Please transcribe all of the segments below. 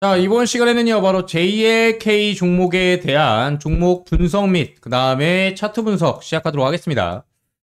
자 이번 시간에는요 바로 JLK 종목에 대한 종목 분석 및 그 다음에 차트 분석 시작하도록 하겠습니다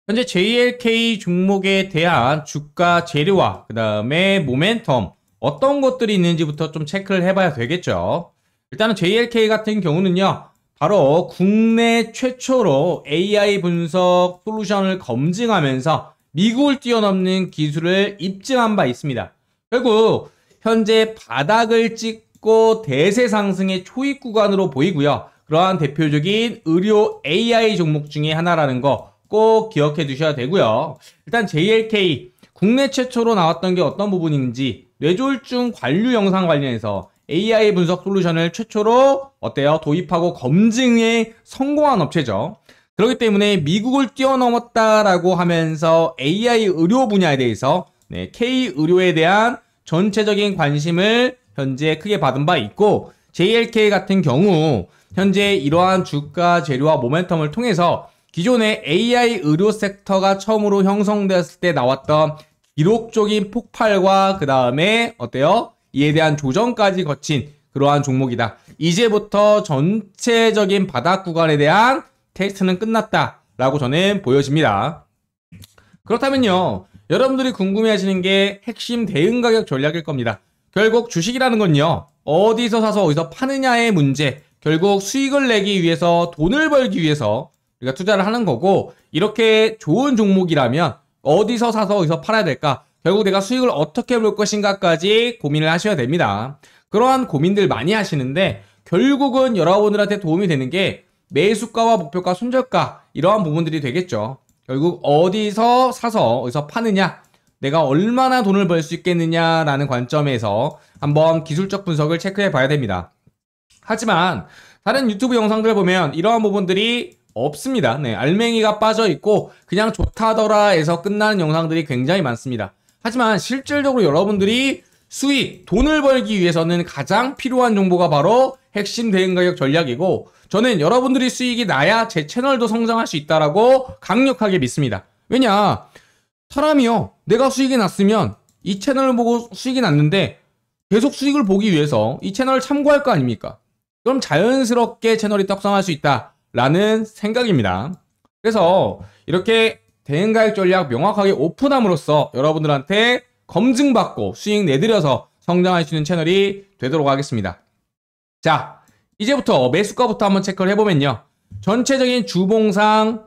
현재 JLK 종목에 대한 주가 재료와 그 다음에 모멘텀 어떤 것들이 있는지부터 좀 체크를 해봐야 되겠죠 일단은 JLK 같은 경우는요 바로 국내 최초로 AI 분석 솔루션을 검증하면서 미국을 뛰어넘는 기술을 입증한 바 있습니다 결국 현재 바닥을 찍고 대세 상승의 초입 구간으로 보이고요. 그러한 대표적인 의료 AI 종목 중에 하나라는 거 꼭 기억해 두셔야 되고요. 일단 JLK 국내 최초로 나왔던 게 어떤 부분인지 뇌졸중 관류 영상 관련해서 AI 분석 솔루션을 최초로 어때요? 도입하고 검증에 성공한 업체죠. 그렇기 때문에 미국을 뛰어넘었다라고 하면서 AI 의료 분야에 대해서 네, K 의료에 대한 전체적인 관심을 현재 크게 받은 바 있고 JLK 같은 경우 현재 이러한 주가 재료와 모멘텀을 통해서 기존의 AI 의료 섹터가 처음으로 형성되었을 때 나왔던 기록적인 폭발과 그 다음에 어때요? 이에 대한 조정까지 거친 그러한 종목이다. 이제부터 전체적인 바닥 구간에 대한 테스트는 끝났다라고 저는 보여집니다. 그렇다면요. 여러분들이 궁금해하시는 게 핵심 대응 가격 전략일 겁니다. 결국 주식이라는 건요. 어디서 사서 어디서 파느냐의 문제. 결국 수익을 내기 위해서 돈을 벌기 위해서 우리가 투자를 하는 거고 이렇게 좋은 종목이라면 어디서 사서 어디서 팔아야 될까? 결국 내가 수익을 어떻게 볼 것인가까지 고민을 하셔야 됩니다. 그러한 고민들 많이 하시는데 결국은 여러분들한테 도움이 되는 게 매수가와 목표가 손절가 이러한 부분들이 되겠죠. 결국 어디서 사서 어디서 파느냐 내가 얼마나 돈을 벌 수 있겠느냐라는 관점에서 한번 기술적 분석을 체크해 봐야 됩니다. 하지만 다른 유튜브 영상들 보면 이러한 부분들이 없습니다. 네, 알맹이가 빠져 있고 그냥 좋다더라에서 끝나는 영상들이 굉장히 많습니다. 하지만 실질적으로 여러분들이 수익, 돈을 벌기 위해서는 가장 필요한 정보가 바로 핵심 대응 가격 전략이고 저는 여러분들이 수익이 나야 제 채널도 성장할 수 있다라고 강력하게 믿습니다. 왜냐 사람이요 내가 수익이 났으면 이 채널을 보고 수익이 났는데 계속 수익을 보기 위해서 이 채널을 참고할 거 아닙니까? 그럼 자연스럽게 채널이 떡상할 수 있다라는 생각입니다. 그래서 이렇게 대응 가격 전략 명확하게 오픈함으로써 여러분들한테 검증받고 수익 내드려서 성장할 수 있는 채널이 되도록 하겠습니다. 자, 이제부터 매수가부터 한번 체크를 해보면요. 전체적인 주봉상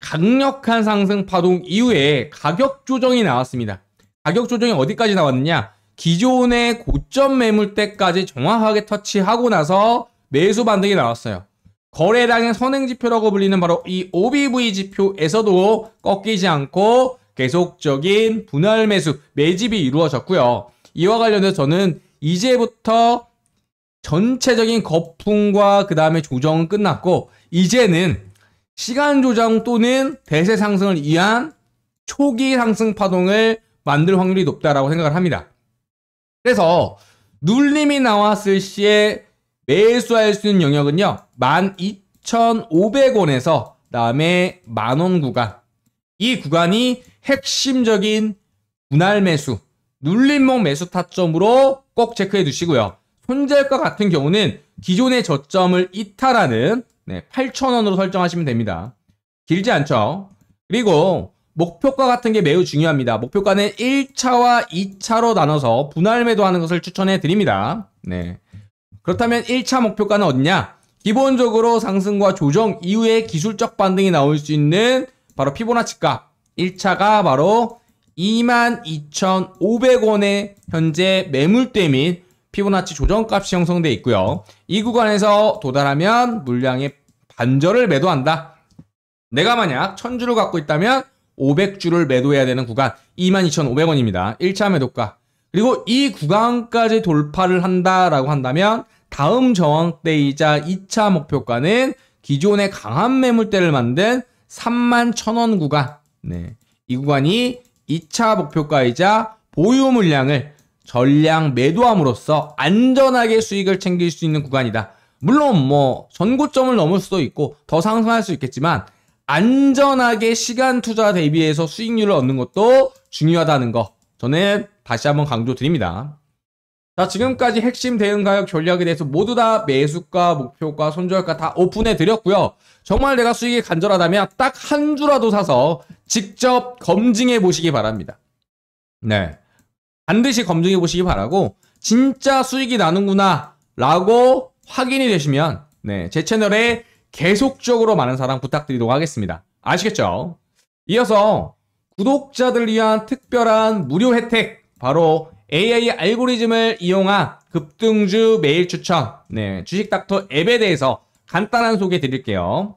강력한 상승 파동 이후에 가격 조정이 나왔습니다. 가격 조정이 어디까지 나왔느냐? 기존의 고점 매물대까지 정확하게 터치하고 나서 매수 반등이 나왔어요. 거래량의 선행 지표라고 불리는 바로 이 OBV 지표에서도 꺾이지 않고 계속적인 분할 매수, 매집이 이루어졌고요. 이와 관련해서 저는 이제부터 전체적인 거품과 그 다음에 조정은 끝났고 이제는 시간 조정 또는 대세 상승을 위한 초기 상승 파동을 만들 확률이 높다라고 생각을 합니다. 그래서 눌림이 나왔을 시에 매수할 수 있는 영역은요. 12,500원에서 다음에 만원 구간 이 구간이 핵심적인 분할 매수 눌림목 매수 타점으로 꼭 체크해 두시고요. 현재절가 같은 경우는 기존의 저점을 이탈하는 네, 8,000원으로 설정하시면 됩니다. 길지 않죠? 그리고 목표가 같은 게 매우 중요합니다. 목표가는 1차와 2차로 나눠서 분할 매도하는 것을 추천해 드립니다. 네. 그렇다면 1차 목표가는 어디냐? 기본적으로 상승과 조정 이후에 기술적 반등이 나올 수 있는 바로 피보나치 값. 1차가 바로 2 2 5 0 0원의 현재 매물대 및 피부나치 조정값이 형성돼 있고요. 이 구간에서 도달하면 물량의 반절을 매도한다. 내가 만약 1000주를 갖고 있다면 500주를 매도해야 되는 구간 22,500원입니다. 1차 매도가. 그리고 이 구간까지 돌파를 한다라고 한다면 다음 저항대이자 2차 목표가는 기존의 강한 매물대를 만든 31,000원 구간. 네. 이 구간이 2차 목표가이자 보유 물량을 전량 매도함으로써 안전하게 수익을 챙길 수 있는 구간이다. 물론 뭐 전고점을 넘을 수도 있고 더 상승할 수 있겠지만 안전하게 시간 투자 대비해서 수익률을 얻는 것도 중요하다는 거 저는 다시 한번 강조드립니다. 자 지금까지 핵심 대응 가격 전략에 대해서 모두 다 매수가, 목표가, 손절가 다 오픈해 드렸고요. 정말 내가 수익이 간절하다면 딱 한 주라도 사서 직접 검증해 보시기 바랍니다. 네. 반드시 검증해 보시기 바라고 진짜 수익이 나는구나 라고 확인이 되시면 네, 제 채널에 계속적으로 많은 사랑 부탁드리도록 하겠습니다. 아시겠죠? 이어서 구독자들 위한 특별한 무료 혜택 바로 AI 알고리즘을 이용한 급등주 매일 추천 네, 주식닥터 앱에 대해서 간단한 소개 드릴게요.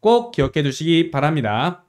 꼭 기억해 두시기 바랍니다.